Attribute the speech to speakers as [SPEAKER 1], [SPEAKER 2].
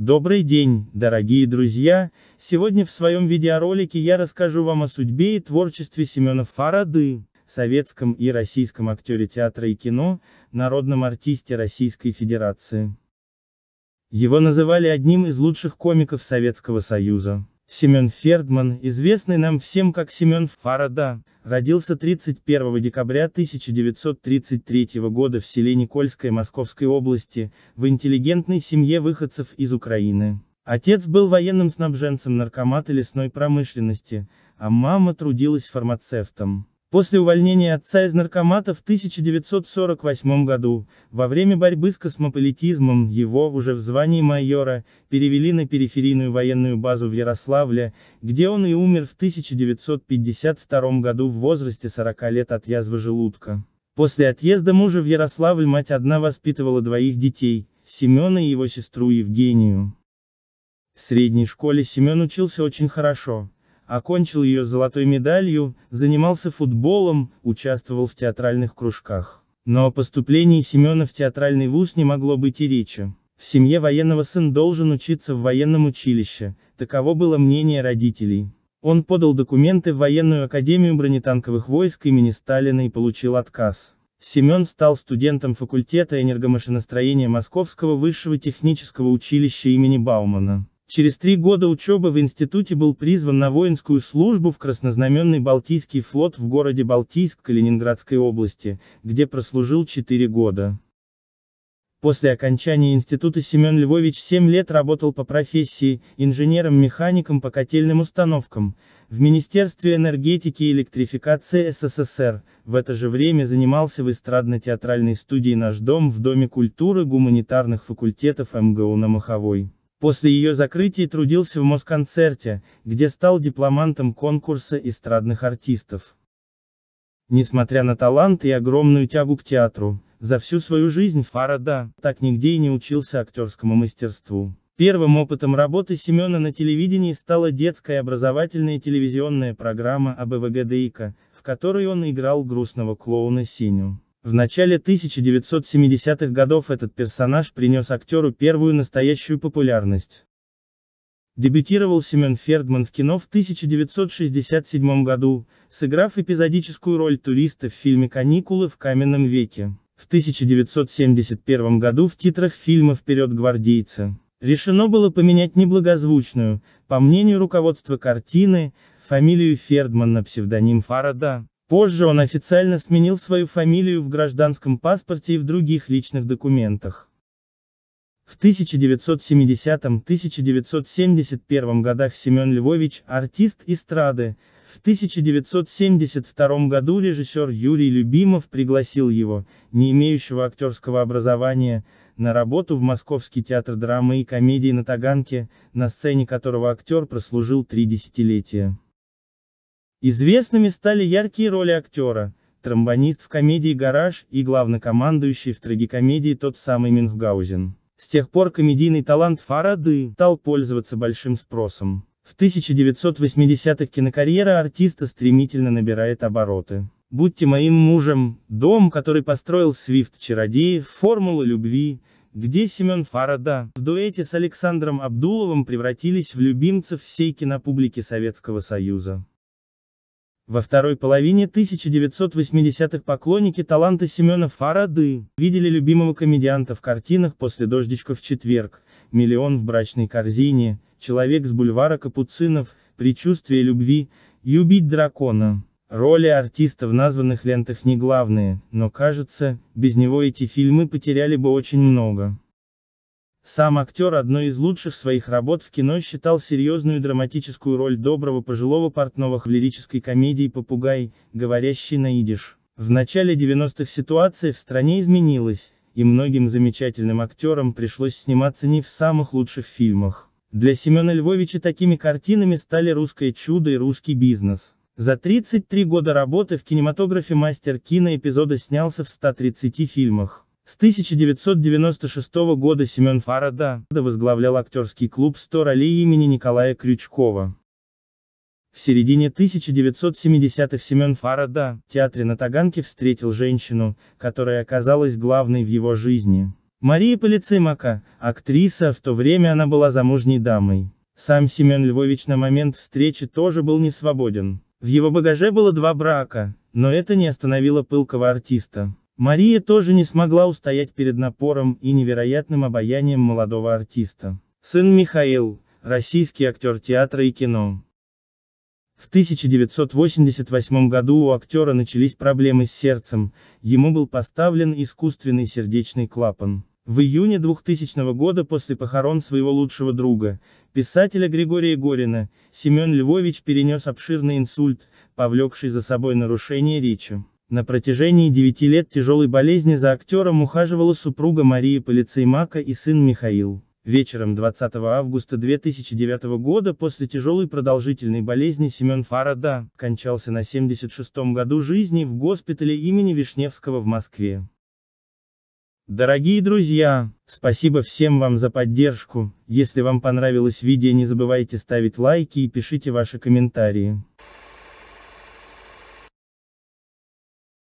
[SPEAKER 1] Добрый день, дорогие друзья! Сегодня в своем видеоролике я расскажу вам о судьбе и творчестве Семена Фарады, советском и российском актере театра и кино, народном артисте Российской Федерации. Его называли одним из лучших комиков Советского Союза. Семен Фердман, известный нам всем как Семен Фарада, родился 31 декабря 1933 года в селе Никольское Московской области, в интеллигентной семье выходцев из Украины. Отец был военным снабженцем наркомата лесной промышленности, а мама трудилась фармацевтом. После увольнения отца из наркомата в 1948 году, во время борьбы с космополитизмом, его, уже в звании майора, перевели на периферийную военную базу в Ярославле, где он и умер в 1952 году в возрасте 40 лет от язвы желудка. После отъезда мужа в Ярославль мать одна воспитывала двоих детей, Семена и его сестру Евгению. В средней школе Семен учился очень хорошо, окончил ее золотой медалью, занимался футболом, участвовал в театральных кружках. Но о поступлении Семена в театральный вуз не могло быть и речи. В семье военного сын должен учиться в военном училище, таково было мнение родителей. Он подал документы в военную академию бронетанковых войск имени Сталина и получил отказ. Семен стал студентом факультета энергомашиностроения Московского высшего технического училища имени Баумана. Через три года учебы в институте был призван на воинскую службу в Краснознаменный Балтийский флот в городе Балтийск Калининградской области, где прослужил четыре года. После окончания института Семен Львович семь лет работал по профессии, инженером-механиком по котельным установкам, в Министерстве энергетики и электрификации СССР, в это же время занимался в эстрадно-театральной студии «Наш дом» в Доме культуры гуманитарных факультетов МГУ на Маховой. После ее закрытия трудился в Москонцерте, где стал дипломантом конкурса эстрадных артистов. Несмотря на талант и огромную тягу к театру, за всю свою жизнь Фарада так нигде и не учился актерскому мастерству. Первым опытом работы Семена на телевидении стала детская образовательная телевизионная программа об «А в которой он играл грустного клоуна Синю. В начале 1970-х годов этот персонаж принес актеру первую настоящую популярность. Дебютировал Семен Фердман в кино в 1967 году, сыграв эпизодическую роль туриста в фильме «Каникулы в каменном веке». В 1971 году в титрах фильма «Вперед гвардейцы» решено было поменять неблагозвучную, по мнению руководства картины, фамилию Фердман на псевдоним Фарада. Позже он официально сменил свою фамилию в гражданском паспорте и в других личных документах. В 1970-1971 годах Семен Львович – артист эстрады, в 1972 году режиссер Юрий Любимов пригласил его, не имеющего актерского образования, на работу в Московский театр драмы и комедии на Таганке, на сцене которого актер прослужил три десятилетия. Известными стали яркие роли актера, тромбонист в комедии «Гараж» и главнокомандующий в трагикомедии тот самый Мюнхгаузен. С тех пор комедийный талант Фарады стал пользоваться большим спросом. В 1980-х кинокарьера артиста стремительно набирает обороты. «Будьте моим мужем», дом, который построил Свифт Чародеев, «Формула любви», где Семен Фарада в дуэте с Александром Абдуловым превратились в любимцев всей кинопублики Советского Союза. Во второй половине 1980-х поклонники таланта Семена Фарады видели любимого комедианта в картинах «После дождичка в четверг», «Миллион в брачной корзине», «Человек с бульвара Капуцинов», «Причувствие любви», «Любить дракона». Роли артиста в названных лентах не главные, но кажется, без него эти фильмы потеряли бы очень много. Сам актер одной из лучших своих работ в кино считал серьезную драматическую роль доброго пожилого портного в лирической комедии «Попугай», говорящий на идиш. В начале 90-х ситуация в стране изменилась, и многим замечательным актерам пришлось сниматься не в самых лучших фильмах. Для Семена Львовича такими картинами стали «Русское чудо» и «Русский бизнес». За 33 года работы в кинематографе мастер киноэпизода снялся в 130 фильмах. С 1996 года Семен Фарада возглавлял актерский клуб 100 ролей имени Николая Крючкова. В середине 1970-х Семен Фарада в театре на Таганке встретил женщину, которая оказалась главной в его жизни. Мария Полицимака, актриса, в то время она была замужней дамой. Сам Семен Львович на момент встречи тоже был не свободен. В его багаже было два брака, но это не остановило пылкого артиста. Мария тоже не смогла устоять перед напором и невероятным обаянием молодого артиста. Сын Михаил, российский актер театра и кино. В 1988 году у актера начались проблемы с сердцем, ему был поставлен искусственный сердечный клапан. В июне 2000 года после похорон своего лучшего друга, писателя Григория Горина, Семен Львович перенес обширный инсульт, повлекший за собой нарушение речи. На протяжении 9 лет тяжелой болезни за актером ухаживала супруга Мария Полицеймака и сын Михаил. Вечером 20 августа 2009 года после тяжелой продолжительной болезни Семен Фарада кончался на 76-м году жизни в госпитале имени Вишневского в Москве. Дорогие друзья, спасибо всем вам за поддержку, если вам понравилось видео не забывайте ставить лайки и пишите ваши комментарии.